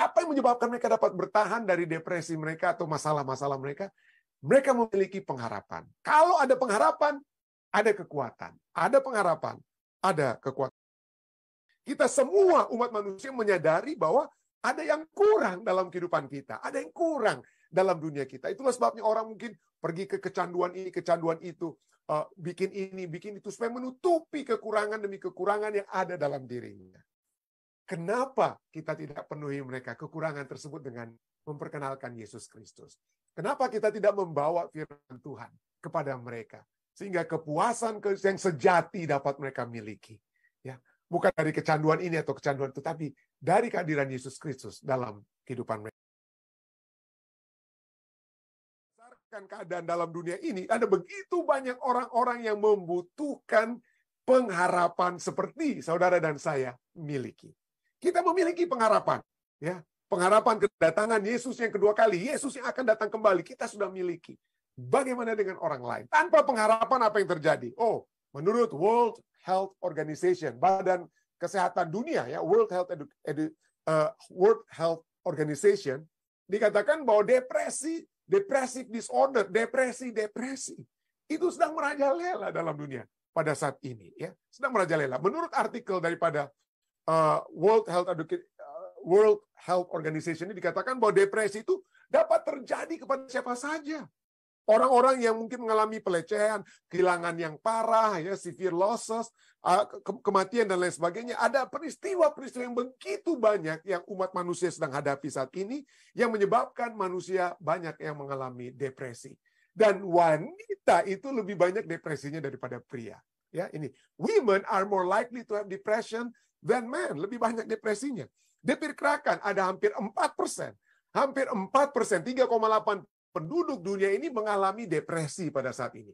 apa yang menyebabkan mereka dapat bertahan dari depresi mereka atau masalah-masalah mereka? Mereka memiliki pengharapan. Kalau ada pengharapan, ada kekuatan. Ada pengharapan, ada kekuatan. Kita semua umat manusia menyadari bahwa ada yang kurang dalam kehidupan kita, ada yang kurang dalam dunia kita. Itulah sebabnya orang mungkin pergi ke kecanduan ini, kecanduan itu, eh, bikin ini, bikin itu supaya menutupi kekurangan demi kekurangan yang ada dalam dirinya. Kenapa kita tidak penuhi mereka kekurangan tersebut dengan memperkenalkan Yesus Kristus? Kenapa kita tidak membawa firman Tuhan kepada mereka sehingga kepuasan yang sejati dapat mereka miliki? Ya, bukan dari kecanduan ini atau kecanduan itu, tapi dari kehadiran Yesus Kristus dalam kehidupan mereka. berdasarkan keadaan dalam dunia ini, ada begitu banyak orang-orang yang membutuhkan pengharapan seperti saudara dan saya miliki. Kita memiliki pengharapan, ya. Pengharapan kedatangan Yesus yang kedua kali, Yesus yang akan datang kembali, kita sudah miliki. Bagaimana dengan orang lain? Tanpa pengharapan apa yang terjadi? Oh, menurut World Health Organization, Badan Kesehatan Dunia ya, World Health Edu, Edu, uh, World Health Organization dikatakan bahwa depresi, depressive disorder, depresi, depresi itu sedang merajalela dalam dunia pada saat ini ya, sedang merajalela. Menurut artikel daripada Eh, World Health eh, World Health Organization ini dikatakan bahwa depresi itu dapat terjadi kepada siapa saja. Orang-orang yang mungkin mengalami pelecehan, kehilangan yang parah, ya severe losses, eh, kematian dan lain sebagainya. Ada peristiwa-peristiwa yang begitu banyak yang umat manusia sedang hadapi saat ini yang menyebabkan manusia banyak yang mengalami depresi. Dan wanita itu lebih banyak depresinya daripada pria. Ya, ini women are more likely to have depression than men. Lebih banyak depresinya. Diperkirakan ada hampir 4 persen. Hampir 4 persen, 3,8 penduduk dunia ini mengalami depresi pada saat ini.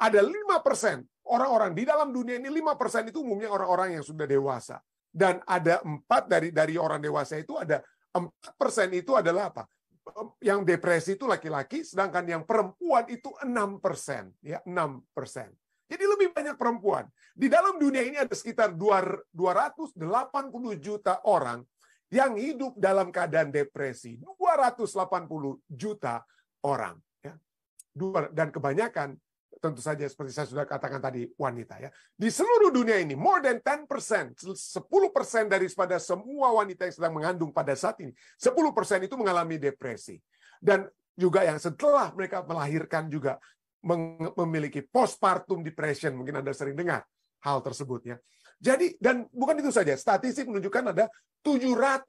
Ada 5 persen orang-orang di dalam dunia ini 5 persen itu umumnya orang-orang yang sudah dewasa. Dan ada empat dari dari orang dewasa itu ada empat persen itu adalah apa? Yang depresi itu laki-laki, sedangkan yang perempuan itu enam persen, ya enam persen. Jadi lebih banyak perempuan. Di dalam dunia ini ada sekitar 280 juta orang yang hidup dalam keadaan depresi. 280 juta orang. Ya. Dan kebanyakan tentu saja seperti saya sudah katakan tadi wanita ya. Di seluruh dunia ini more than 10%, 10% daripada semua wanita yang sedang mengandung pada saat ini, 10% itu mengalami depresi. Dan juga yang setelah mereka melahirkan juga memiliki postpartum depression mungkin Anda sering dengar hal tersebut ya. Jadi dan bukan itu saja, statistik menunjukkan ada 700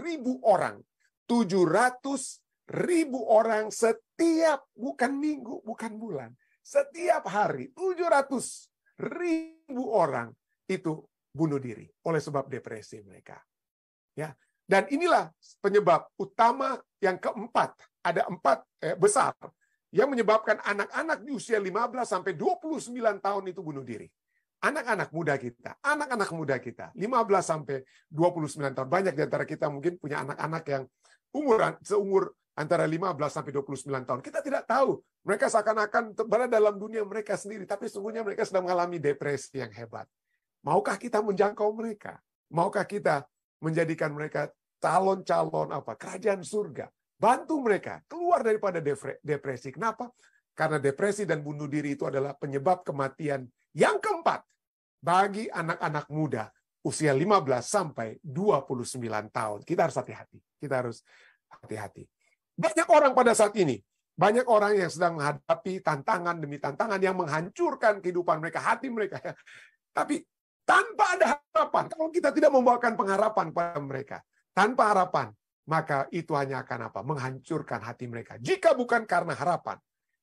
ribu orang, 700 ribu orang setiap bukan minggu, bukan bulan, setiap hari 700 ribu orang itu bunuh diri oleh sebab depresi mereka. Ya, dan inilah penyebab utama yang keempat, ada empat eh, besar yang menyebabkan anak-anak di usia 15 sampai 29 tahun itu bunuh diri. Anak-anak muda kita, anak-anak muda kita, 15 sampai 29 tahun. Banyak di antara kita mungkin punya anak-anak yang umur seumur antara 15 sampai 29 tahun. Kita tidak tahu. Mereka seakan-akan berada dalam dunia mereka sendiri, tapi sungguhnya mereka sedang mengalami depresi yang hebat. Maukah kita menjangkau mereka? Maukah kita menjadikan mereka calon-calon apa? Kerajaan surga. Bantu mereka keluar daripada depresi. Kenapa? Karena depresi dan bunuh diri itu adalah penyebab kematian yang keempat bagi anak-anak muda usia 15 sampai 29 tahun. Kita harus hati-hati. Kita harus hati-hati. Banyak orang pada saat ini, banyak orang yang sedang menghadapi tantangan demi tantangan yang menghancurkan kehidupan mereka, hati mereka. Ya. Tapi tanpa ada harapan, kalau kita tidak membawakan pengharapan pada mereka, tanpa harapan, maka itu hanya akan apa? Menghancurkan hati mereka. Jika bukan karena harapan.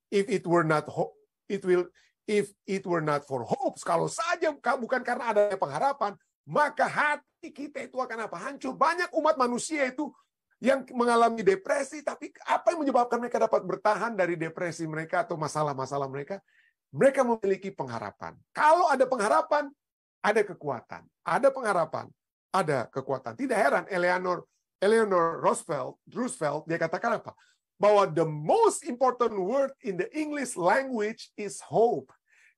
If it were not hope, it will if it were not for hopes Kalau saja bukan karena adanya pengharapan, maka hati kita itu akan apa? Hancur. Banyak umat manusia itu yang mengalami depresi, tapi apa yang menyebabkan mereka dapat bertahan dari depresi mereka atau masalah-masalah mereka? Mereka memiliki pengharapan. Kalau ada pengharapan, ada kekuatan. Ada pengharapan, ada kekuatan. Tidak heran Eleanor Eleanor Roosevelt, Roosevelt dia katakan apa? Bahwa the most important word in the English language is hope.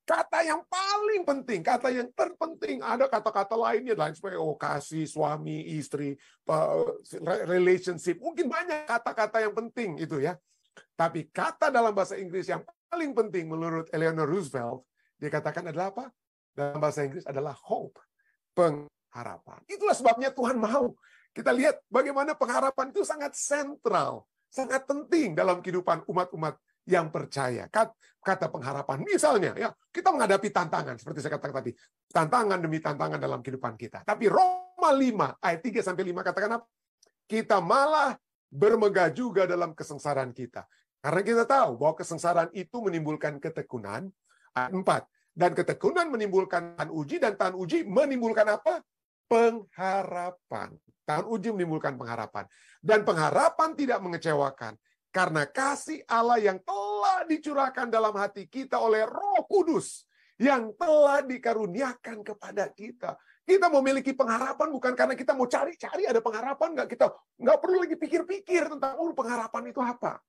Kata yang paling penting, kata yang terpenting, ada kata-kata lainnya lain sebagainya, oh kasih, suami, istri, relationship, mungkin banyak kata-kata yang penting itu ya. Tapi kata dalam bahasa Inggris yang paling penting menurut Eleanor Roosevelt dia katakan adalah apa? Dalam bahasa Inggris adalah hope, pengharapan. Itulah sebabnya Tuhan mau kita lihat bagaimana pengharapan itu sangat sentral, sangat penting dalam kehidupan umat-umat yang percaya. Kata pengharapan, misalnya ya, kita menghadapi tantangan seperti saya katakan tadi, tantangan demi tantangan dalam kehidupan kita. Tapi Roma 5 ayat 3 sampai 5 katakan apa? Kita malah bermegah juga dalam kesengsaraan kita. Karena kita tahu bahwa kesengsaraan itu menimbulkan ketekunan. Ayat 4. Dan ketekunan menimbulkan tahan uji, dan tahan uji menimbulkan apa? Pengharapan. Tahun uji menimbulkan pengharapan. Dan pengharapan tidak mengecewakan. Karena kasih Allah yang telah dicurahkan dalam hati kita oleh roh kudus. Yang telah dikaruniakan kepada kita. Kita memiliki pengharapan bukan karena kita mau cari-cari ada pengharapan. Nggak, kita nggak perlu lagi pikir-pikir tentang oh, pengharapan itu apa.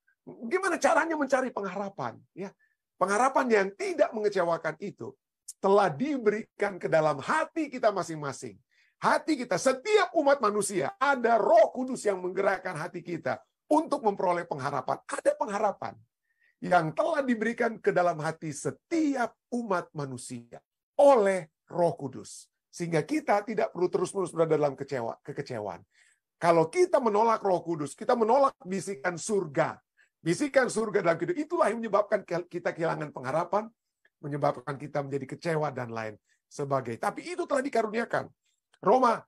Gimana caranya mencari pengharapan? Ya, pengharapan yang tidak mengecewakan itu telah diberikan ke dalam hati kita masing-masing hati kita, setiap umat manusia, ada roh kudus yang menggerakkan hati kita untuk memperoleh pengharapan. Ada pengharapan yang telah diberikan ke dalam hati setiap umat manusia oleh roh kudus. Sehingga kita tidak perlu terus-menerus berada dalam kecewa, kekecewaan. Kalau kita menolak roh kudus, kita menolak bisikan surga. Bisikan surga dalam hidup, itulah yang menyebabkan kita kehilangan pengharapan, menyebabkan kita menjadi kecewa dan lain sebagainya. Tapi itu telah dikaruniakan Roma.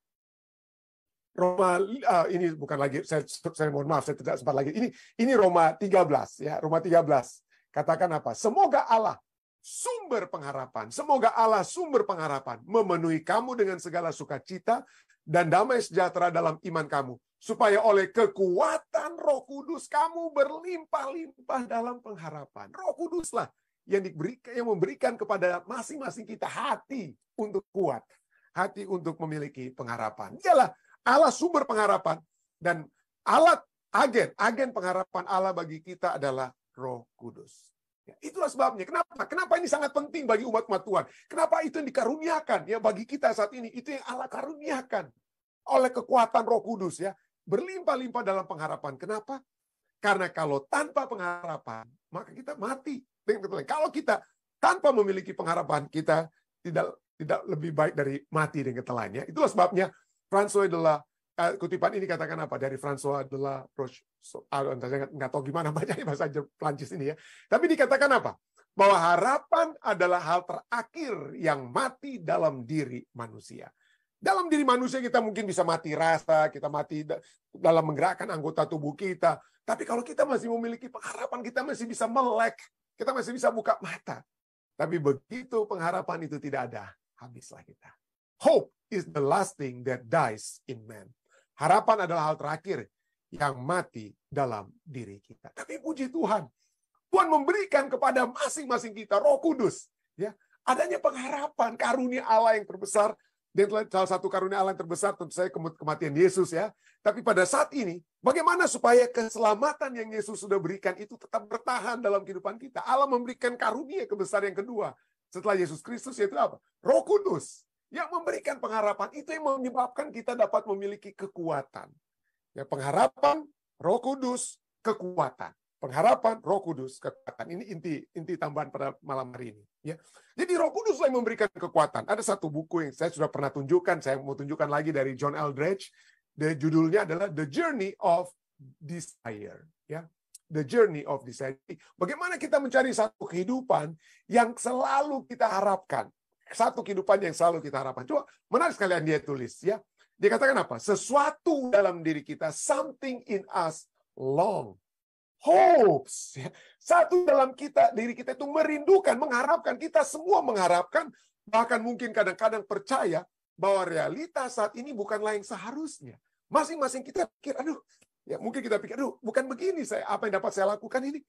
Roma ah, ini bukan lagi saya, saya mohon maaf saya tidak sempat lagi. Ini ini Roma 13 ya, Roma 13. Katakan apa? Semoga Allah sumber pengharapan. Semoga Allah sumber pengharapan memenuhi kamu dengan segala sukacita dan damai sejahtera dalam iman kamu. Supaya oleh kekuatan roh kudus kamu berlimpah-limpah dalam pengharapan. Roh kuduslah yang diberikan, yang memberikan kepada masing-masing kita hati untuk kuat hati untuk memiliki pengharapan. Dialah Allah sumber pengharapan dan alat agen, agen pengharapan Allah bagi kita adalah Roh Kudus. Ya, itulah sebabnya. Kenapa? Kenapa ini sangat penting bagi umat-umat Tuhan? Kenapa itu yang dikaruniakan ya bagi kita saat ini? Itu yang Allah karuniakan oleh kekuatan Roh Kudus ya, berlimpah-limpah dalam pengharapan. Kenapa? Karena kalau tanpa pengharapan, maka kita mati. Kalau kita tanpa memiliki pengharapan, kita tidak tidak lebih baik dari mati dengan telannya. Itulah sebabnya François adalah eh, kutipan ini katakan apa dari François adalah Roche. So, ah, entah saya nggak tahu gimana bacanya bahasa Prancis ini ya. Tapi dikatakan apa? Bahwa harapan adalah hal terakhir yang mati dalam diri manusia. Dalam diri manusia kita mungkin bisa mati rasa, kita mati dalam menggerakkan anggota tubuh kita. Tapi kalau kita masih memiliki pengharapan, kita masih bisa melek, kita masih bisa buka mata. Tapi begitu pengharapan itu tidak ada, habislah kita. Hope is the last thing that dies in man. Harapan adalah hal terakhir yang mati dalam diri kita. Tapi puji Tuhan, Tuhan memberikan kepada masing-masing kita Roh Kudus, ya, adanya pengharapan karunia Allah yang terbesar dan salah satu karunia Allah yang terbesar tentu saya kematian Yesus ya. Tapi pada saat ini, bagaimana supaya keselamatan yang Yesus sudah berikan itu tetap bertahan dalam kehidupan kita? Allah memberikan karunia kebesar yang kedua, setelah Yesus Kristus yaitu apa? Roh Kudus yang memberikan pengharapan itu yang menyebabkan kita dapat memiliki kekuatan. Ya, pengharapan, Roh Kudus, kekuatan. Pengharapan, Roh Kudus, kekuatan. Ini inti inti tambahan pada malam hari ini. Ya, jadi Roh Kudus yang memberikan kekuatan. Ada satu buku yang saya sudah pernah tunjukkan, saya mau tunjukkan lagi dari John Eldredge. The, judulnya adalah The Journey of Desire. Ya, the journey of life. Bagaimana kita mencari satu kehidupan yang selalu kita harapkan. Satu kehidupan yang selalu kita harapkan. Coba menarik sekalian dia tulis ya. Dia katakan apa? Sesuatu dalam diri kita, something in us long hopes. Ya. Satu dalam kita, diri kita itu merindukan, mengharapkan. Kita semua mengharapkan, bahkan mungkin kadang-kadang percaya bahwa realitas saat ini bukanlah yang seharusnya. Masing-masing kita pikir, aduh, Ya, mungkin kita pikir, aduh, bukan begini saya, apa yang dapat saya lakukan ini.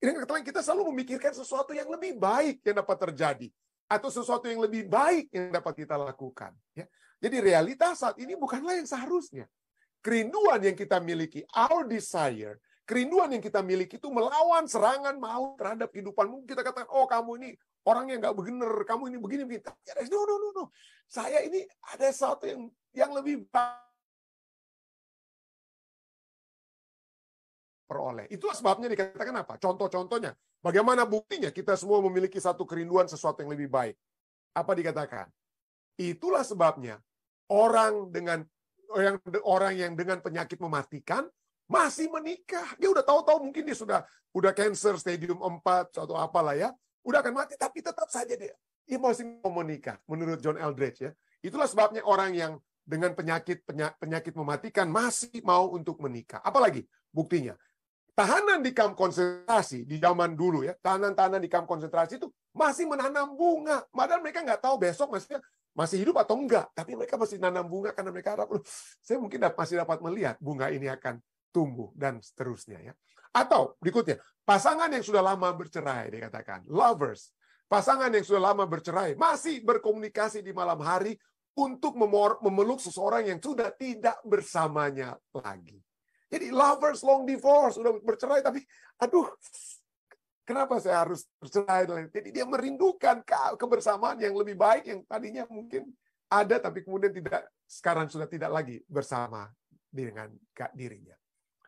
Ini kata kita selalu memikirkan sesuatu yang lebih baik yang dapat terjadi. Atau sesuatu yang lebih baik yang dapat kita lakukan. Ya. Jadi realitas saat ini bukanlah yang seharusnya. Kerinduan yang kita miliki, our desire, kerinduan yang kita miliki itu melawan serangan maut terhadap kehidupan. Mungkin kita katakan, oh kamu ini orang yang nggak bener, kamu ini begini begini. No, no, no, no. Saya ini ada sesuatu yang yang lebih baik peroleh. itulah sebabnya dikatakan apa? Contoh-contohnya. Bagaimana buktinya kita semua memiliki satu kerinduan sesuatu yang lebih baik. Apa dikatakan? Itulah sebabnya orang dengan orang, orang yang dengan penyakit mematikan masih menikah. Dia udah tahu-tahu mungkin dia sudah udah cancer stadium 4 atau apalah ya. Udah akan mati tapi tetap saja dia dia masih mau menikah menurut John Eldredge ya. Itulah sebabnya orang yang dengan penyakit penyakit mematikan masih mau untuk menikah. Apalagi buktinya tahanan di kamp konsentrasi di zaman dulu ya, tahanan-tahanan di kamp konsentrasi itu masih menanam bunga. Padahal mereka nggak tahu besok maksudnya masih hidup atau enggak. Tapi mereka masih nanam bunga karena mereka harap, saya mungkin masih dapat melihat bunga ini akan tumbuh dan seterusnya ya. Atau berikutnya, pasangan yang sudah lama bercerai dikatakan, lovers. Pasangan yang sudah lama bercerai masih berkomunikasi di malam hari untuk memeluk seseorang yang sudah tidak bersamanya lagi. Jadi lovers long divorce, sudah bercerai tapi aduh kenapa saya harus bercerai? Jadi dia merindukan kebersamaan yang lebih baik yang tadinya mungkin ada tapi kemudian tidak sekarang sudah tidak lagi bersama dengan dirinya.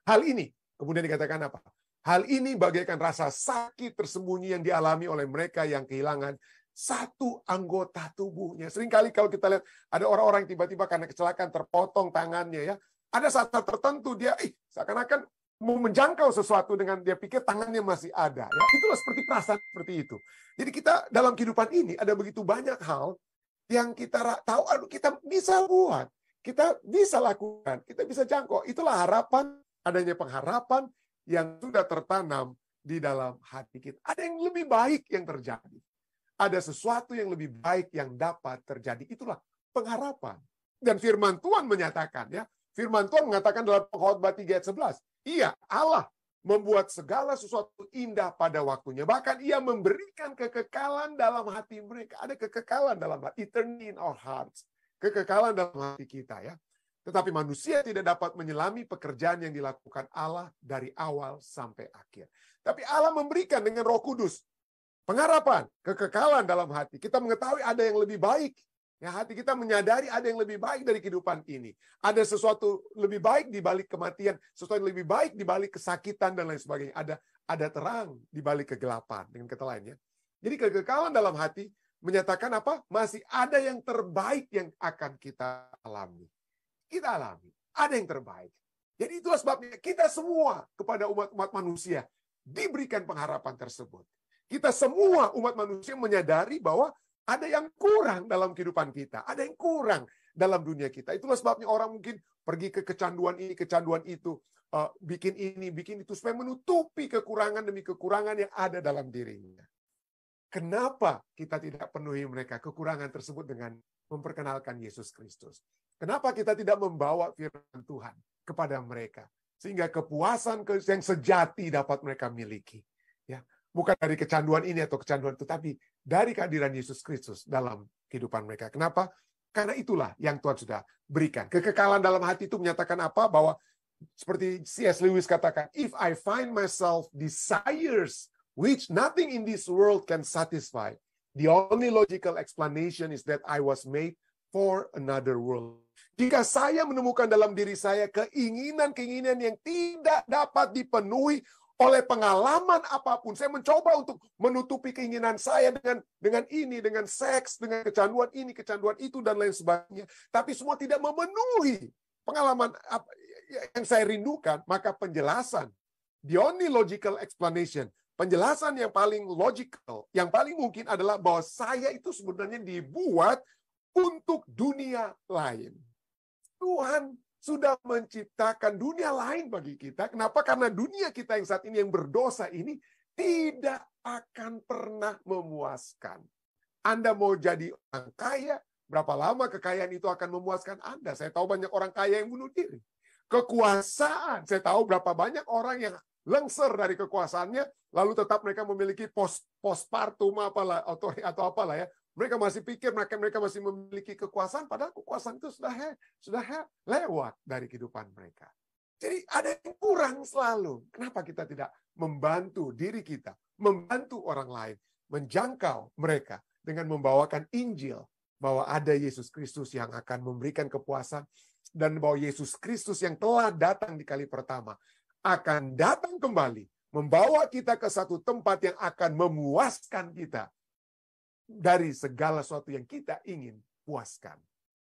Hal ini kemudian dikatakan apa? Hal ini bagaikan rasa sakit tersembunyi yang dialami oleh mereka yang kehilangan satu anggota tubuhnya. Seringkali kalau kita lihat ada orang-orang tiba-tiba karena kecelakaan terpotong tangannya ya, ada saat-saat tertentu dia ih seakan-akan mau menjangkau sesuatu dengan dia pikir tangannya masih ada. Ya, itulah seperti perasaan seperti itu. Jadi kita dalam kehidupan ini ada begitu banyak hal yang kita tahu, aduh kita bisa buat, kita bisa lakukan, kita bisa jangkau. Itulah harapan, adanya pengharapan yang sudah tertanam di dalam hati kita. Ada yang lebih baik yang terjadi. Ada sesuatu yang lebih baik yang dapat terjadi. Itulah pengharapan. Dan firman Tuhan menyatakan ya, Firman Tuhan mengatakan dalam khotbah 3 ayat 11. Iya, Allah membuat segala sesuatu indah pada waktunya. Bahkan ia memberikan kekekalan dalam hati mereka. Ada kekekalan dalam hati. Eternity in our hearts. Kekekalan dalam hati kita ya. Tetapi manusia tidak dapat menyelami pekerjaan yang dilakukan Allah dari awal sampai akhir. Tapi Allah memberikan dengan roh kudus. Pengharapan, kekekalan dalam hati. Kita mengetahui ada yang lebih baik Ya, hati kita menyadari ada yang lebih baik dari kehidupan ini. Ada sesuatu lebih baik di balik kematian, sesuatu yang lebih baik di balik kesakitan dan lain sebagainya. Ada ada terang di balik kegelapan dengan kata lainnya. Jadi kekekalan dalam hati menyatakan apa? Masih ada yang terbaik yang akan kita alami. Kita alami. Ada yang terbaik. Jadi itulah sebabnya kita semua kepada umat-umat manusia diberikan pengharapan tersebut. Kita semua umat manusia menyadari bahwa ada yang kurang dalam kehidupan kita, ada yang kurang dalam dunia kita. Itulah sebabnya orang mungkin pergi ke kecanduan ini, kecanduan itu, uh, bikin ini, bikin itu supaya menutupi kekurangan demi kekurangan yang ada dalam dirinya. Kenapa kita tidak penuhi mereka kekurangan tersebut dengan memperkenalkan Yesus Kristus? Kenapa kita tidak membawa firman Tuhan kepada mereka sehingga kepuasan yang sejati dapat mereka miliki? Ya, bukan dari kecanduan ini atau kecanduan itu, tapi dari kehadiran Yesus Kristus dalam kehidupan mereka. Kenapa? Karena itulah yang Tuhan sudah berikan. Kekekalan dalam hati itu menyatakan apa? Bahwa seperti C.S. Lewis katakan, if I find myself desires which nothing in this world can satisfy, the only logical explanation is that I was made for another world. Jika saya menemukan dalam diri saya keinginan-keinginan yang tidak dapat dipenuhi oleh pengalaman apapun. Saya mencoba untuk menutupi keinginan saya dengan dengan ini, dengan seks, dengan kecanduan ini, kecanduan itu dan lain sebagainya. Tapi semua tidak memenuhi pengalaman ya, yang saya rindukan, maka penjelasan the only logical explanation, penjelasan yang paling logical, yang paling mungkin adalah bahwa saya itu sebenarnya dibuat untuk dunia lain. Tuhan sudah menciptakan dunia lain bagi kita. Kenapa? Karena dunia kita yang saat ini yang berdosa ini tidak akan pernah memuaskan. Anda mau jadi orang kaya, berapa lama kekayaan itu akan memuaskan Anda? Saya tahu banyak orang kaya yang bunuh diri. Kekuasaan, saya tahu berapa banyak orang yang lengser dari kekuasaannya, lalu tetap mereka memiliki pos postpartum apalah, atau, atau apalah ya, mereka masih pikir mereka mereka masih memiliki kekuasaan, padahal kekuasaan itu sudah he, sudah he, lewat dari kehidupan mereka. Jadi ada yang kurang selalu. Kenapa kita tidak membantu diri kita, membantu orang lain, menjangkau mereka dengan membawakan Injil bahwa ada Yesus Kristus yang akan memberikan kepuasan dan bahwa Yesus Kristus yang telah datang di kali pertama akan datang kembali membawa kita ke satu tempat yang akan memuaskan kita dari segala sesuatu yang kita ingin puaskan,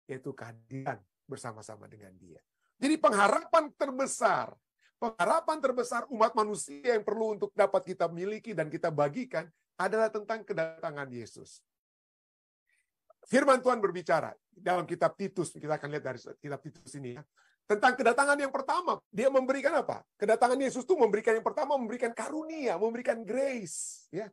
yaitu kehadiran bersama-sama dengan Dia. Jadi pengharapan terbesar, pengharapan terbesar umat manusia yang perlu untuk dapat kita miliki dan kita bagikan adalah tentang kedatangan Yesus. Firman Tuhan berbicara dalam kitab Titus, kita akan lihat dari kitab Titus ini ya. Tentang kedatangan yang pertama, dia memberikan apa? Kedatangan Yesus itu memberikan yang pertama, memberikan karunia, memberikan grace. ya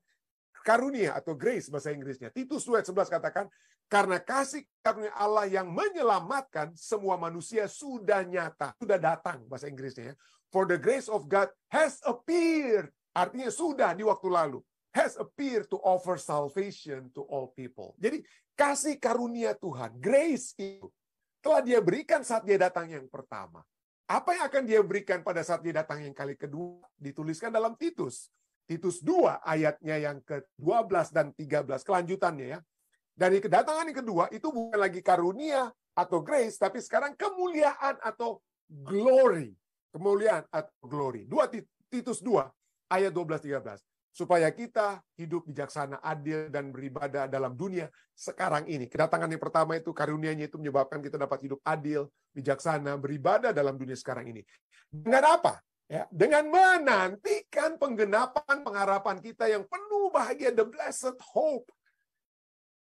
karunia atau grace bahasa Inggrisnya. Titus 2 ayat 11 katakan, karena kasih karunia Allah yang menyelamatkan semua manusia sudah nyata, sudah datang bahasa Inggrisnya ya. For the grace of God has appeared. Artinya sudah di waktu lalu. Has appeared to offer salvation to all people. Jadi kasih karunia Tuhan, grace itu telah dia berikan saat dia datang yang pertama. Apa yang akan dia berikan pada saat dia datang yang kali kedua dituliskan dalam Titus Titus 2 ayatnya yang ke-12 dan 13 kelanjutannya ya. Dari kedatangan yang kedua itu bukan lagi karunia atau grace tapi sekarang kemuliaan atau glory. Kemuliaan atau glory. 2 Titus 2 ayat 12 13 supaya kita hidup bijaksana, adil, dan beribadah dalam dunia sekarang ini. Kedatangan yang pertama itu karunianya itu menyebabkan kita dapat hidup adil, bijaksana, beribadah dalam dunia sekarang ini. Dengan apa? Ya, dengan menantikan penggenapan pengharapan kita yang penuh bahagia, the blessed hope.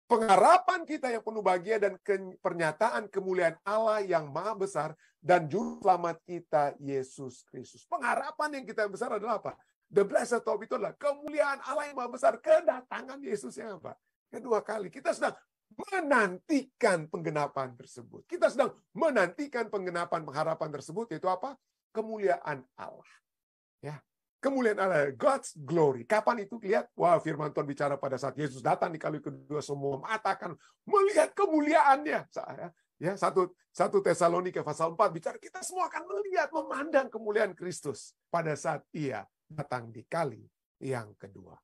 Pengharapan kita yang penuh bahagia dan pernyataan kemuliaan Allah yang maha besar dan juru selamat kita, Yesus Kristus. Pengharapan yang kita besar adalah apa? The blessed hope itu adalah kemuliaan Allah yang maha besar, kedatangan Yesus yang apa? Kedua kali. Kita sedang menantikan penggenapan tersebut. Kita sedang menantikan penggenapan pengharapan tersebut, yaitu apa? kemuliaan Allah. Ya, kemuliaan Allah, God's glory. Kapan itu lihat? Wah, firman Tuhan bicara pada saat Yesus datang di kali kedua semua mata akan melihat kemuliaannya. Ya, ya, satu satu Tesalonika pasal 4 bicara kita semua akan melihat memandang kemuliaan Kristus pada saat ia datang di kali yang kedua.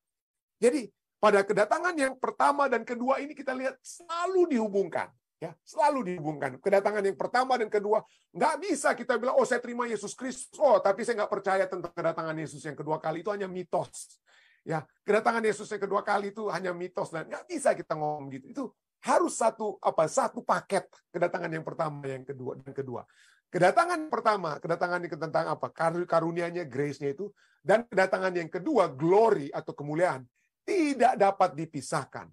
Jadi, pada kedatangan yang pertama dan kedua ini kita lihat selalu dihubungkan. Ya, selalu dihubungkan. Kedatangan yang pertama dan kedua, nggak bisa kita bilang, oh saya terima Yesus Kristus, oh tapi saya nggak percaya tentang kedatangan Yesus yang kedua kali itu hanya mitos. Ya, kedatangan Yesus yang kedua kali itu hanya mitos dan nggak bisa kita ngomong gitu. Itu harus satu apa satu paket kedatangan yang pertama yang kedua dan kedua kedatangan pertama kedatangan yang tentang apa karunianya grace-nya itu dan kedatangan yang kedua glory atau kemuliaan tidak dapat dipisahkan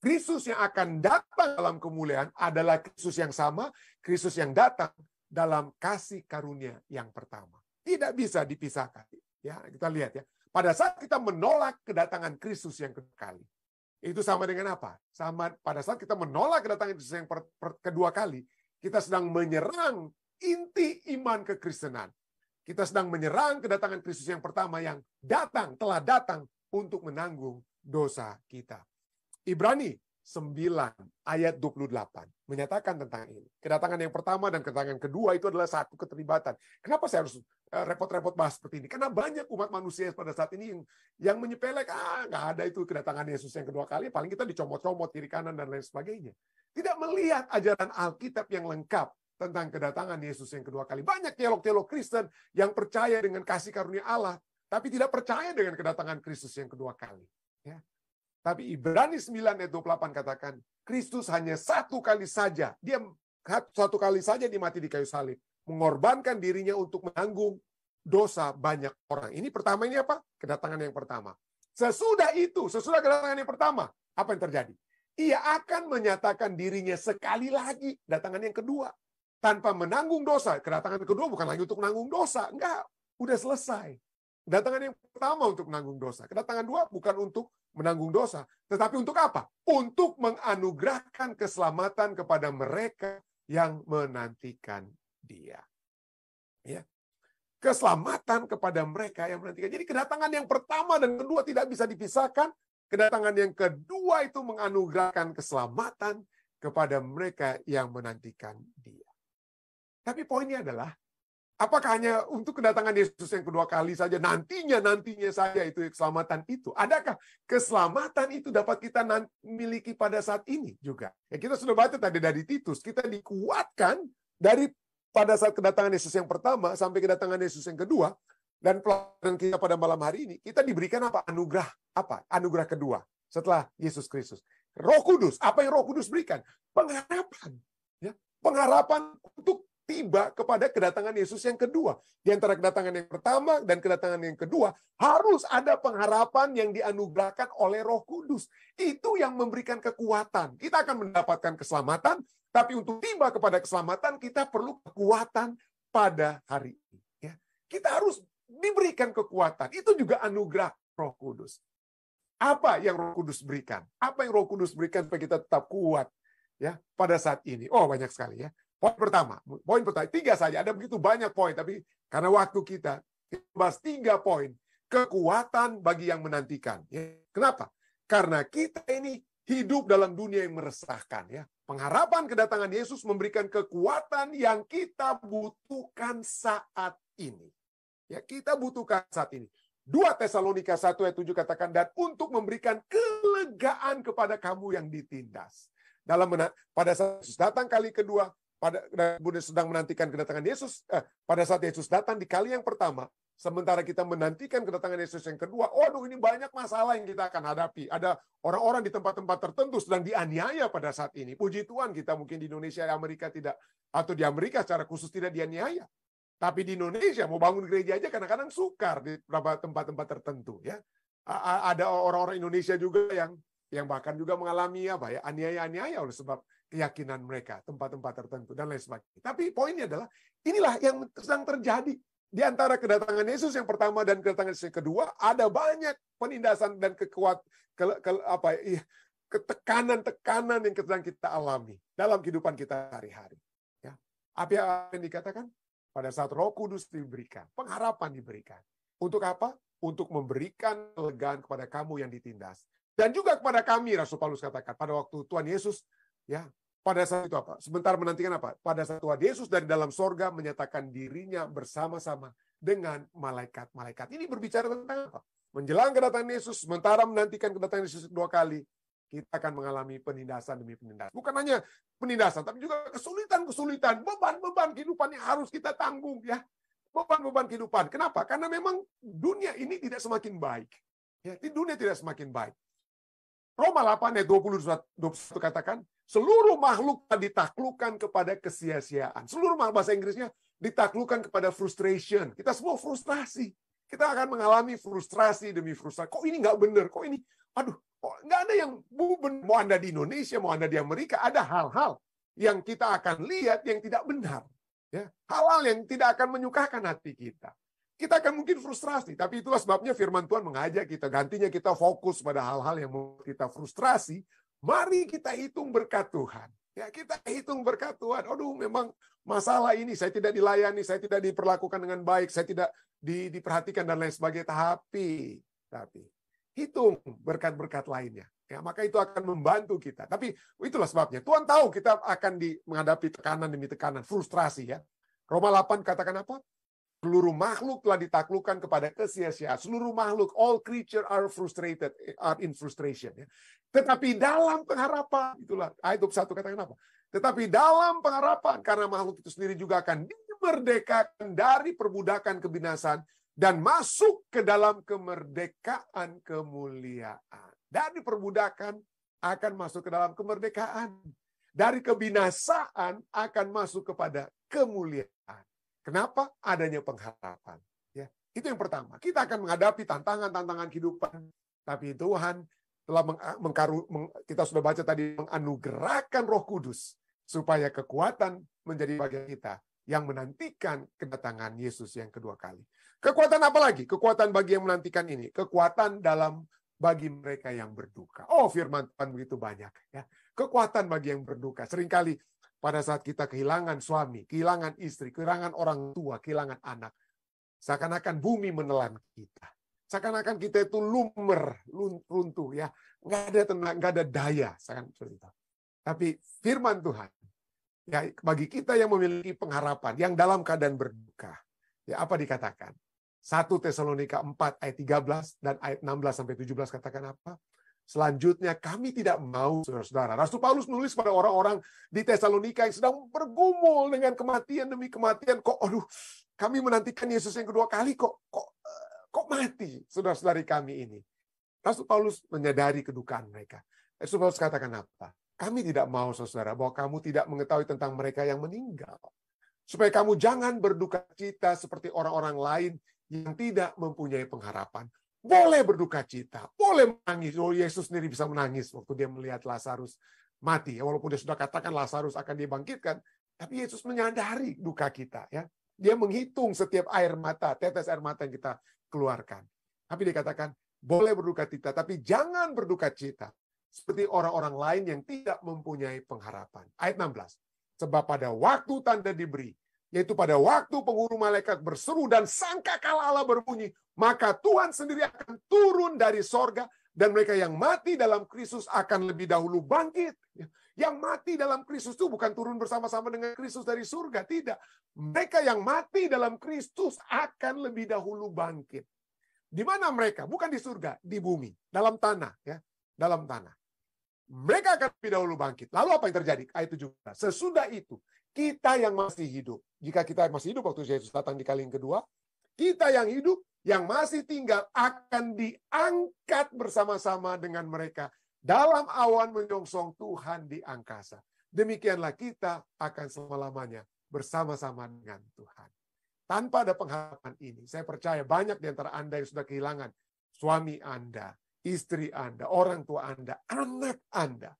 Kristus yang akan datang dalam kemuliaan adalah Kristus yang sama, Kristus yang datang dalam kasih karunia yang pertama. Tidak bisa dipisahkan. Ya, kita lihat ya. Pada saat kita menolak kedatangan Kristus yang kedua kali, itu sama dengan apa? Sama pada saat kita menolak kedatangan Kristus yang per, per, kedua kali, kita sedang menyerang inti iman kekristenan. Kita sedang menyerang kedatangan Kristus yang pertama yang datang, telah datang untuk menanggung dosa kita. Ibrani 9 ayat 28 menyatakan tentang ini. Kedatangan yang pertama dan kedatangan kedua itu adalah satu keterlibatan. Kenapa saya harus eh, repot-repot bahas seperti ini? Karena banyak umat manusia pada saat ini yang yang menyepelek, ah nggak ada itu kedatangan Yesus yang kedua kali, paling kita dicomot-comot kiri kanan dan lain sebagainya. Tidak melihat ajaran Alkitab yang lengkap tentang kedatangan Yesus yang kedua kali. Banyak teolog-teolog Kristen yang percaya dengan kasih karunia Allah, tapi tidak percaya dengan kedatangan Kristus yang kedua kali. Ya. Tapi Ibrani 9 ayat 28 katakan, Kristus hanya satu kali saja, dia satu kali saja dimati di kayu salib, mengorbankan dirinya untuk menanggung dosa banyak orang. Ini pertama ini apa? Kedatangan yang pertama. Sesudah itu, sesudah kedatangan yang pertama, apa yang terjadi? Ia akan menyatakan dirinya sekali lagi, datangan yang kedua. Tanpa menanggung dosa, kedatangan kedua bukan lagi untuk menanggung dosa, enggak, udah selesai. Kedatangan yang pertama untuk menanggung dosa. Kedatangan dua bukan untuk menanggung dosa. Tetapi untuk apa? Untuk menganugerahkan keselamatan kepada mereka yang menantikan dia. Ya. Keselamatan kepada mereka yang menantikan. Jadi kedatangan yang pertama dan kedua tidak bisa dipisahkan. Kedatangan yang kedua itu menganugerahkan keselamatan kepada mereka yang menantikan dia. Tapi poinnya adalah Apakah hanya untuk kedatangan Yesus yang kedua kali saja nantinya nantinya saja itu keselamatan itu? Adakah keselamatan itu dapat kita miliki pada saat ini juga? Ya kita sudah baca tadi dari Titus, kita dikuatkan dari pada saat kedatangan Yesus yang pertama sampai kedatangan Yesus yang kedua dan pelajaran kita pada malam hari ini kita diberikan apa anugerah apa anugerah kedua setelah Yesus Kristus Roh Kudus apa yang Roh Kudus berikan pengharapan ya pengharapan untuk tiba kepada kedatangan Yesus yang kedua. Di antara kedatangan yang pertama dan kedatangan yang kedua, harus ada pengharapan yang dianugerahkan oleh roh kudus. Itu yang memberikan kekuatan. Kita akan mendapatkan keselamatan, tapi untuk tiba kepada keselamatan, kita perlu kekuatan pada hari ini. Ya. Kita harus diberikan kekuatan. Itu juga anugerah roh kudus. Apa yang roh kudus berikan? Apa yang roh kudus berikan supaya kita tetap kuat ya pada saat ini? Oh banyak sekali ya. Poin pertama, poin pertama, tiga saja. Ada begitu banyak poin, tapi karena waktu kita, kita bahas tiga poin. Kekuatan bagi yang menantikan. Ya. Kenapa? Karena kita ini hidup dalam dunia yang meresahkan. ya Pengharapan kedatangan Yesus memberikan kekuatan yang kita butuhkan saat ini. Ya, kita butuhkan saat ini. Dua Tesalonika 1 ayat 7 katakan, dan untuk memberikan kelegaan kepada kamu yang ditindas. Dalam pada saat Yesus datang kali kedua, pada kemudian sedang menantikan kedatangan Yesus eh, pada saat Yesus datang di kali yang pertama sementara kita menantikan kedatangan Yesus yang kedua waduh ini banyak masalah yang kita akan hadapi ada orang-orang di tempat-tempat tertentu sedang dianiaya pada saat ini puji Tuhan kita mungkin di Indonesia di Amerika tidak atau di Amerika secara khusus tidak dianiaya tapi di Indonesia mau bangun gereja aja kadang-kadang sukar di beberapa tempat-tempat tertentu ya ada orang-orang Indonesia juga yang yang bahkan juga mengalami apa ya aniaya-aniaya oleh sebab keyakinan mereka, tempat-tempat tertentu, dan lain sebagainya. Tapi poinnya adalah, inilah yang sedang terjadi. Di antara kedatangan Yesus yang pertama dan kedatangan Yesus yang kedua, ada banyak penindasan dan kekuat, ke, ke, apa, ya, iya, ketekanan-tekanan yang sedang kita alami dalam kehidupan kita hari-hari. Ya. Apa yang dikatakan? Pada saat roh kudus diberikan, pengharapan diberikan. Untuk apa? Untuk memberikan kelegaan kepada kamu yang ditindas. Dan juga kepada kami, Rasul Paulus katakan, pada waktu Tuhan Yesus ya pada saat itu apa? Sebentar menantikan apa? Pada saat Tuhan Yesus dari dalam sorga menyatakan dirinya bersama-sama dengan malaikat-malaikat. Ini berbicara tentang apa? Menjelang kedatangan Yesus, sementara menantikan kedatangan Yesus dua kali, kita akan mengalami penindasan demi penindasan. Bukan hanya penindasan, tapi juga kesulitan-kesulitan, beban-beban kehidupan yang harus kita tanggung ya. Beban-beban kehidupan. Kenapa? Karena memang dunia ini tidak semakin baik. Ya, di dunia tidak semakin baik. Roma 8 ayat 20 21 katakan, Seluruh makhluk ditaklukkan kepada kesia-siaan. Seluruh makhluk bahasa Inggrisnya ditaklukkan kepada frustration. Kita semua frustrasi. Kita akan mengalami frustrasi demi frustrasi. Kok ini nggak benar? Kok ini? Aduh, kok nggak ada yang mau Anda di Indonesia, mau Anda di Amerika, ada hal-hal yang kita akan lihat yang tidak benar. Ya, hal-hal yang tidak akan menyukakan hati kita kita akan mungkin frustrasi. Tapi itulah sebabnya firman Tuhan mengajak kita. Gantinya kita fokus pada hal-hal yang membuat kita frustrasi. Mari kita hitung berkat Tuhan. Ya, kita hitung berkat Tuhan. Aduh, memang masalah ini saya tidak dilayani, saya tidak diperlakukan dengan baik, saya tidak di, diperhatikan dan lain sebagainya. Tapi, tapi hitung berkat-berkat lainnya. Ya, maka itu akan membantu kita. Tapi itulah sebabnya. Tuhan tahu kita akan di, menghadapi tekanan demi tekanan, frustrasi ya. Roma 8 katakan apa? Seluruh makhluk telah ditaklukkan kepada kesia sia Seluruh makhluk, all creature are frustrated, are in frustration. Ya. Tetapi dalam pengharapan, itulah ayat ah, satu katakan apa? Tetapi dalam pengharapan, karena makhluk itu sendiri juga akan dimerdekakan dari perbudakan kebinasan dan masuk ke dalam kemerdekaan kemuliaan. Dari perbudakan akan masuk ke dalam kemerdekaan. Dari kebinasaan akan masuk kepada kemuliaan. Kenapa? Adanya pengharapan. Ya, itu yang pertama. Kita akan menghadapi tantangan-tantangan kehidupan, tapi Tuhan telah ah, mengkaru, meng, kita sudah baca tadi menganugerahkan Roh Kudus supaya kekuatan menjadi bagian kita yang menantikan kedatangan Yesus yang kedua kali. Kekuatan apa lagi? Kekuatan bagi yang menantikan ini, kekuatan dalam bagi mereka yang berduka. Oh, firman Tuhan begitu banyak ya. Kekuatan bagi yang berduka. Seringkali pada saat kita kehilangan suami, kehilangan istri, kehilangan orang tua, kehilangan anak. Seakan-akan bumi menelan kita. Seakan-akan kita itu lumer, runtuh ya. Nggak ada tenaga, nggak ada daya. Seakan cerita. Tapi firman Tuhan, ya bagi kita yang memiliki pengharapan, yang dalam keadaan berduka, ya apa dikatakan? 1 Tesalonika 4 ayat 13 dan ayat 16 sampai 17 katakan apa? Selanjutnya, kami tidak mau, saudara-saudara. Rasul Paulus menulis pada orang-orang di Tesalonika yang sedang bergumul dengan kematian demi kematian. Kok, aduh, kami menantikan Yesus yang kedua kali kok, kok, eh, kok mati, saudara-saudari kami ini. Rasul Paulus menyadari kedukaan mereka. Rasul Paulus katakan apa? Kami tidak mau, saudara, bahwa kamu tidak mengetahui tentang mereka yang meninggal. Supaya kamu jangan berduka cita seperti orang-orang lain yang tidak mempunyai pengharapan boleh berduka cita, boleh menangis. Oh, Yesus sendiri bisa menangis waktu dia melihat Lazarus mati. Ya, walaupun dia sudah katakan Lazarus akan dibangkitkan, tapi Yesus menyadari duka kita. Ya, dia menghitung setiap air mata, tetes air mata yang kita keluarkan. Tapi dia katakan boleh berduka cita, tapi jangan berduka cita seperti orang-orang lain yang tidak mempunyai pengharapan. Ayat 16. Sebab pada waktu tanda diberi, yaitu pada waktu penghulu malaikat berseru dan sangka kala Allah berbunyi, maka Tuhan sendiri akan turun dari sorga dan mereka yang mati dalam Kristus akan lebih dahulu bangkit. Ya, yang mati dalam Kristus itu bukan turun bersama-sama dengan Kristus dari surga, tidak. Mereka yang mati dalam Kristus akan lebih dahulu bangkit. Di mana mereka? Bukan di surga, di bumi, dalam tanah ya, dalam tanah mereka akan lebih dahulu bangkit. Lalu apa yang terjadi? Ayat 17. Sesudah itu, kita yang masih hidup. Jika kita masih hidup waktu Yesus datang di kali yang kedua, kita yang hidup, yang masih tinggal akan diangkat bersama-sama dengan mereka dalam awan menyongsong Tuhan di angkasa. Demikianlah kita akan selamanya bersama-sama dengan Tuhan. Tanpa ada pengharapan ini, saya percaya banyak di antara Anda yang sudah kehilangan suami Anda, istri Anda, orang tua Anda, anak Anda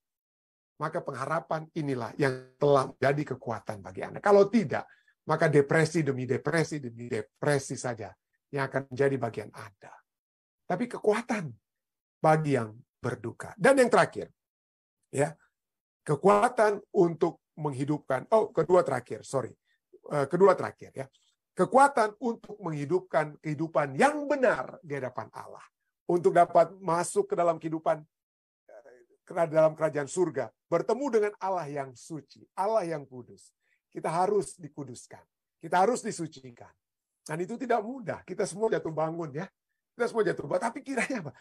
maka pengharapan inilah yang telah menjadi kekuatan bagi Anda. Kalau tidak, maka depresi demi depresi demi depresi saja yang akan menjadi bagian Anda. Tapi kekuatan bagi yang berduka. Dan yang terakhir, ya kekuatan untuk menghidupkan. Oh, kedua terakhir, sorry, eh, kedua terakhir ya. Kekuatan untuk menghidupkan kehidupan yang benar di hadapan Allah. Untuk dapat masuk ke dalam kehidupan dalam kerajaan surga, bertemu dengan Allah yang suci, Allah yang kudus. Kita harus dikuduskan, kita harus disucikan. Dan itu tidak mudah. Kita semua jatuh bangun ya. Kita semua jatuh bangun. Tapi kiranya apa?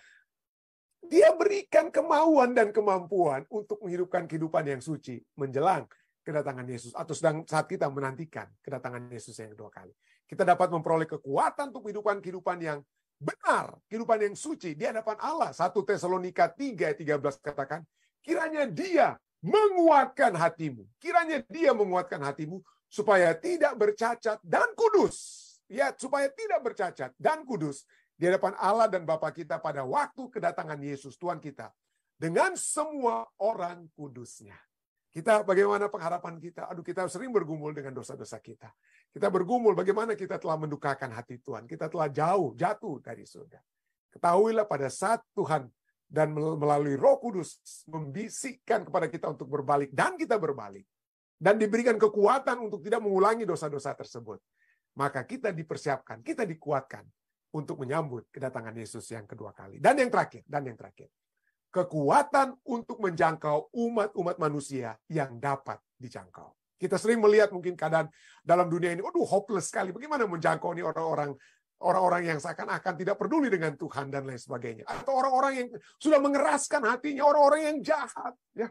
Dia berikan kemauan dan kemampuan untuk menghidupkan kehidupan yang suci menjelang kedatangan Yesus atau sedang saat kita menantikan kedatangan Yesus yang kedua kali. Kita dapat memperoleh kekuatan untuk kehidupan kehidupan yang benar kehidupan yang suci di hadapan Allah. 1 Tesalonika 3 13 katakan, kiranya dia menguatkan hatimu. Kiranya dia menguatkan hatimu supaya tidak bercacat dan kudus. Ya, supaya tidak bercacat dan kudus di hadapan Allah dan Bapa kita pada waktu kedatangan Yesus Tuhan kita dengan semua orang kudusnya. Kita bagaimana pengharapan kita? Aduh, kita sering bergumul dengan dosa-dosa kita. Kita bergumul bagaimana kita telah mendukakan hati Tuhan. Kita telah jauh, jatuh dari surga. Ketahuilah pada saat Tuhan dan melalui roh kudus membisikkan kepada kita untuk berbalik. Dan kita berbalik. Dan diberikan kekuatan untuk tidak mengulangi dosa-dosa tersebut. Maka kita dipersiapkan, kita dikuatkan untuk menyambut kedatangan Yesus yang kedua kali. Dan yang terakhir, dan yang terakhir. Kekuatan untuk menjangkau umat-umat manusia yang dapat dijangkau. Kita sering melihat mungkin keadaan dalam dunia ini, aduh hopeless sekali. Bagaimana menjangkau ini orang-orang orang-orang yang seakan-akan tidak peduli dengan Tuhan dan lain sebagainya atau orang-orang yang sudah mengeraskan hatinya orang-orang yang jahat ya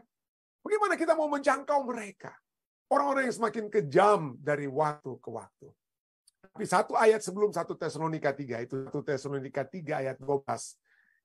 bagaimana kita mau menjangkau mereka orang-orang yang semakin kejam dari waktu ke waktu tapi satu ayat sebelum satu Tesalonika 3 itu satu Tesalonika 3 ayat 12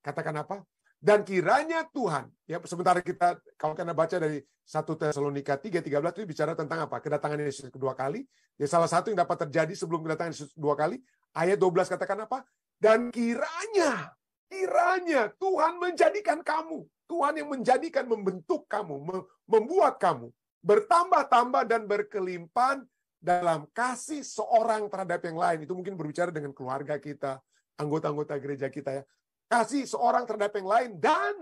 katakan apa dan kiranya Tuhan ya sebentar kita kalau kita baca dari 1 Tesalonika 3:13 itu bicara tentang apa kedatangan Yesus kedua kali ya salah satu yang dapat terjadi sebelum kedatangan Yesus dua kali ayat 12 katakan apa dan kiranya kiranya Tuhan menjadikan kamu Tuhan yang menjadikan membentuk kamu membuat kamu bertambah-tambah dan berkelimpahan dalam kasih seorang terhadap yang lain itu mungkin berbicara dengan keluarga kita anggota-anggota gereja kita ya kasih seorang terhadap yang lain dan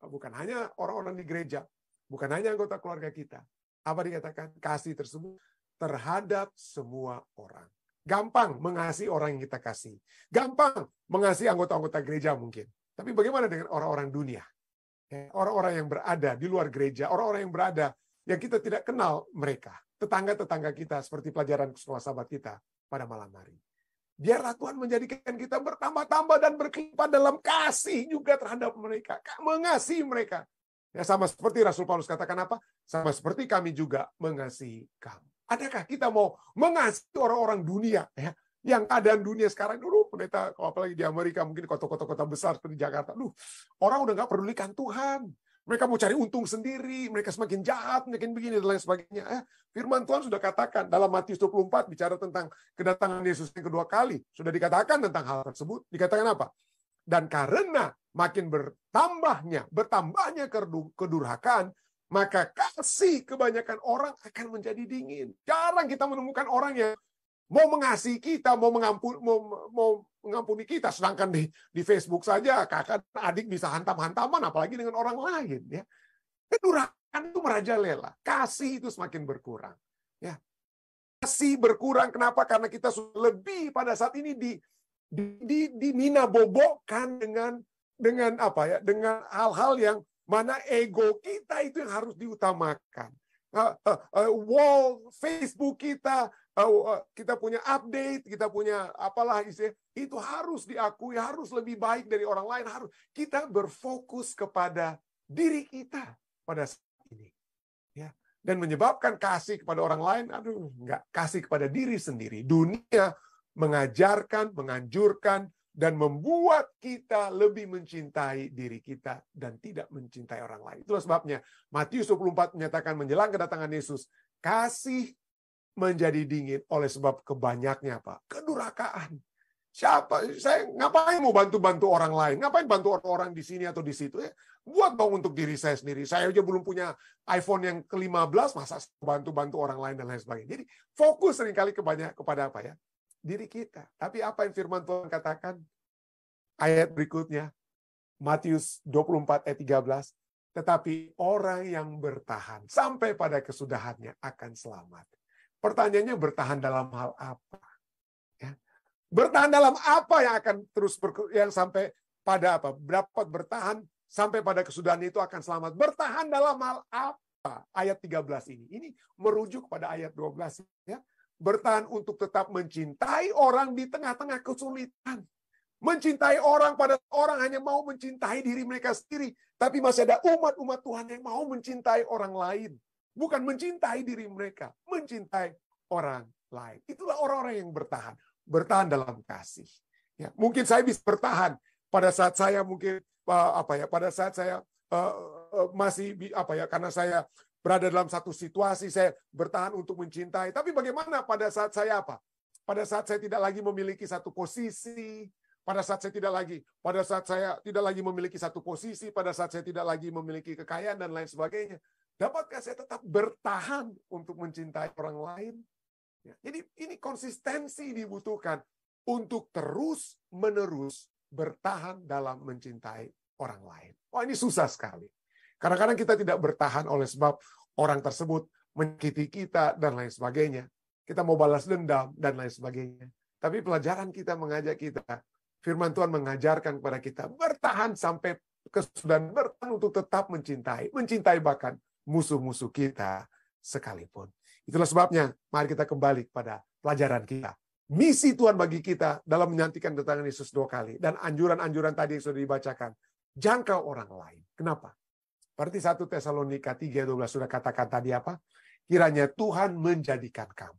oh, bukan hanya orang-orang di gereja, bukan hanya anggota keluarga kita. Apa dikatakan? Kasih tersebut terhadap semua orang. Gampang mengasihi orang yang kita kasih. Gampang mengasihi anggota-anggota gereja mungkin. Tapi bagaimana dengan orang-orang dunia? Ya, orang-orang yang berada di luar gereja, orang-orang yang berada yang kita tidak kenal mereka. Tetangga-tetangga kita seperti pelajaran semua sahabat kita pada malam hari. Biarlah Tuhan menjadikan kita bertambah-tambah dan berkelipat dalam kasih juga terhadap mereka. Mengasihi mereka. Ya sama seperti Rasul Paulus katakan apa? Sama seperti kami juga mengasihi kamu. Adakah kita mau mengasihi orang-orang dunia ya? Yang keadaan dunia sekarang dulu pendeta apalagi di Amerika mungkin kota-kota besar seperti Jakarta. Duh, orang udah nggak pedulikan Tuhan. Mereka mau cari untung sendiri, mereka semakin jahat, semakin begini dan lain sebagainya. Eh, firman Tuhan sudah katakan dalam Matius 24 bicara tentang kedatangan Yesus yang kedua kali, sudah dikatakan tentang hal tersebut. Dikatakan apa? Dan karena makin bertambahnya, bertambahnya kedurhakan, maka kasih kebanyakan orang akan menjadi dingin. Jarang kita menemukan orang yang mau mengasihi kita, mau mengampuni, mau, mau mengampuni kita. Sedangkan di, di Facebook saja kakak adik bisa hantam-hantaman, apalagi dengan orang lain. Ya, kedurakan itu merajalela, kasih itu semakin berkurang. Ya, kasih berkurang. Kenapa? Karena kita lebih pada saat ini di di, di bobokkan dengan dengan apa ya? Dengan hal-hal yang mana ego kita itu yang harus diutamakan. Uh, uh, uh, wall Facebook kita, Eh, kita punya update, kita punya apalah istilah itu harus diakui, harus lebih baik dari orang lain, harus kita berfokus kepada diri kita pada saat ini. Ya, dan menyebabkan kasih kepada orang lain, aduh, enggak, kasih kepada diri sendiri. Dunia mengajarkan, menganjurkan dan membuat kita lebih mencintai diri kita dan tidak mencintai orang lain. Itulah sebabnya Matius 24 menyatakan menjelang kedatangan Yesus, kasih menjadi dingin oleh sebab kebanyaknya apa Kedurakaan. Siapa? Saya ngapain mau bantu-bantu orang lain? Ngapain bantu orang-orang di sini atau di situ? Ya, buat dong untuk diri saya sendiri. Saya aja belum punya iPhone yang ke-15, masa bantu-bantu orang lain dan lain sebagainya. Jadi fokus seringkali kebanyak kepada apa ya? Diri kita. Tapi apa yang firman Tuhan katakan? Ayat berikutnya, Matius 24 ayat 13, tetapi orang yang bertahan sampai pada kesudahannya akan selamat. Pertanyaannya bertahan dalam hal apa? Ya. Bertahan dalam apa yang akan terus ber, yang sampai pada apa? Dapat bertahan sampai pada kesudahan itu akan selamat. Bertahan dalam hal apa? Ayat 13 ini. Ini merujuk pada ayat 12 ya. Bertahan untuk tetap mencintai orang di tengah-tengah kesulitan. Mencintai orang pada orang hanya mau mencintai diri mereka sendiri. Tapi masih ada umat-umat Tuhan yang mau mencintai orang lain Bukan mencintai diri mereka, mencintai orang lain. Itulah orang-orang yang bertahan, bertahan dalam kasih. Ya, mungkin saya bisa bertahan pada saat saya mungkin eh, apa ya, pada saat saya uh, masih apa ya, karena saya berada dalam satu situasi saya bertahan untuk mencintai. Tapi bagaimana pada saat saya apa? Pada saat saya tidak lagi memiliki satu posisi, pada saat saya tidak lagi, pada saat saya tidak lagi memiliki satu posisi, pada saat saya tidak lagi memiliki kekayaan dan lain sebagainya, Dapatkah saya tetap bertahan untuk mencintai orang lain? Ya, jadi ini konsistensi dibutuhkan untuk terus menerus bertahan dalam mencintai orang lain. oh, ini susah sekali. Kadang-kadang kita tidak bertahan oleh sebab orang tersebut menyakiti kita dan lain sebagainya. Kita mau balas dendam dan lain sebagainya. Tapi pelajaran kita mengajak kita, firman Tuhan mengajarkan kepada kita bertahan sampai kesudahan bertahan untuk tetap mencintai, mencintai bahkan musuh-musuh kita sekalipun. Itulah sebabnya mari kita kembali pada pelajaran kita. Misi Tuhan bagi kita dalam menyantikan kedatangan Yesus dua kali. Dan anjuran-anjuran tadi yang sudah dibacakan. Jangkau orang lain. Kenapa? Berarti satu Tesalonika 3, 12 sudah katakan tadi apa? Kiranya Tuhan menjadikan kamu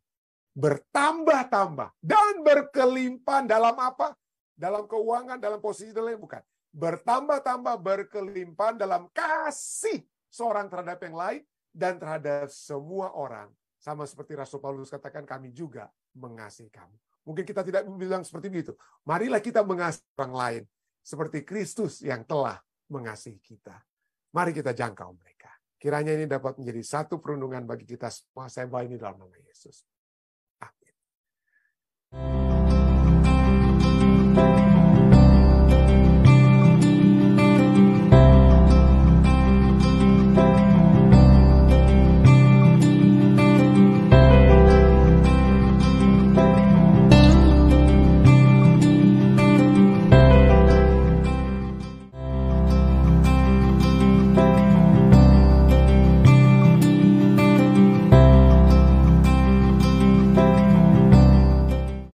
bertambah-tambah dan berkelimpahan dalam apa? Dalam keuangan, dalam posisi, dan lain-lain bukan. Bertambah-tambah berkelimpahan dalam kasih seorang terhadap yang lain, dan terhadap semua orang. Sama seperti Rasul Paulus katakan, kami juga mengasihi kamu. Mungkin kita tidak bilang seperti itu. Marilah kita mengasihi orang lain. Seperti Kristus yang telah mengasihi kita. Mari kita jangkau mereka. Kiranya ini dapat menjadi satu perundungan bagi kita semua. Saya bawa ini dalam nama Yesus.